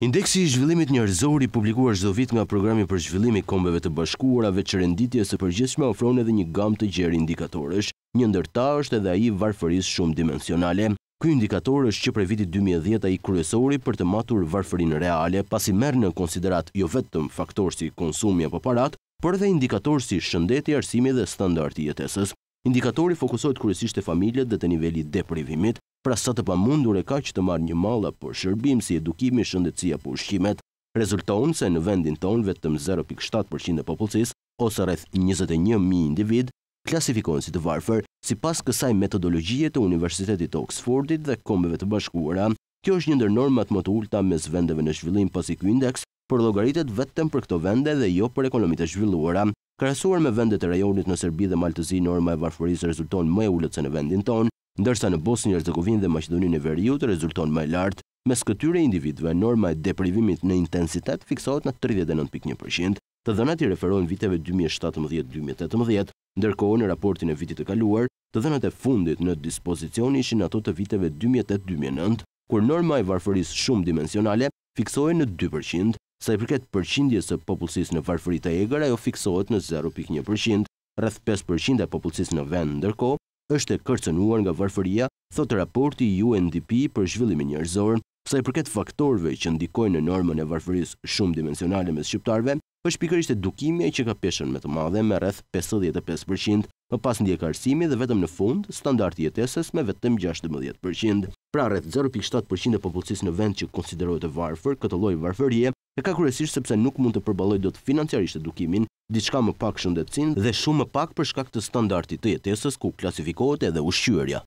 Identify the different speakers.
Speaker 1: Indeksi i zhvillimit njërzor i publikuar zdo vit nga programi për zhvillimi kombeve të bashkuara veçërënditje së përgjithshme ofron edhe një gam të gjerë indikatorësh, një ndërta është edhe aji varfëris shumë dimensionale. Këj indikator është që prej vitit 2010 a i kryesori për të matur varfërin reale, pasi merë në konsiderat jo vetëm faktor si konsumja për parat, për edhe indikator si shëndeti, arsimi dhe standart i jetesës. Indikatori fokusohet kryesisht e familjet dhe të nivelli deprivimit, pra sa të pamundur e ka që të marrë një mala për shërbim si edukimi shëndetësia për po shqimet, rezultohen se në vendin tonë vetëm 0.7% e popullësis, ose rreth 21.000 individ, klasifikohen si të varfër si pas kësaj metodologjie të Universitetit Oxfordit dhe kombeve të bashkuara, kjo është një ndër normat më të ulta mes vendeve në zhvillim pasi kjo indeks për logaritet vetëm për këto vende dhe jo për ekonomit e zhvilluara. Krasuar me vendet e rajonit në Serbi dhe Maltëzi, norma e varfërisë rezulton më e ullët se në vendin tonë, ndërsa në Bosnjë e Zekovinë dhe Maqedoninë e Veriut rezulton më lartë, me skëtyre individve norma e deprivimit në intensitet fiksohet në 39.1%, të dhënat i referohen viteve 2017-2018, ndërkohë në raportin e vitit të kaluar, të dhënat e fundit në dispozicion ishin ato të viteve 2008-2009, kur norma e varfëris shumë dimensionale fiksohet në 2%, sa i përket përqindje së popullësis në varfërit e egrë, ajo fiksohet në 0.1%, rrëth 5% e popullësis në vend, ndërko, është e kërcenuar nga varfëria, thotë raporti UNDP për zhvillimin njërzor, sa i përket faktorve që ndikojnë në normën e varfëris shumë dimensionale me shqiptarve, është pikërisht edukimi e që ka peshen me të madhe me rreth 55%, më pas ndje karsimi dhe vetëm në fund, standart jetesës me vetëm 16%. Pra rreth 0.7% e popullësis në vend që konsiderojt e varfër, këtë loj varfërje, e ka kërësisht sepse nuk mund të përbaloj do të financiarisht edukimin, diçka më pak shëndetësin dhe shumë më pak për shkak të standartit të jetesës ku klasifikohet edhe ushqyërja.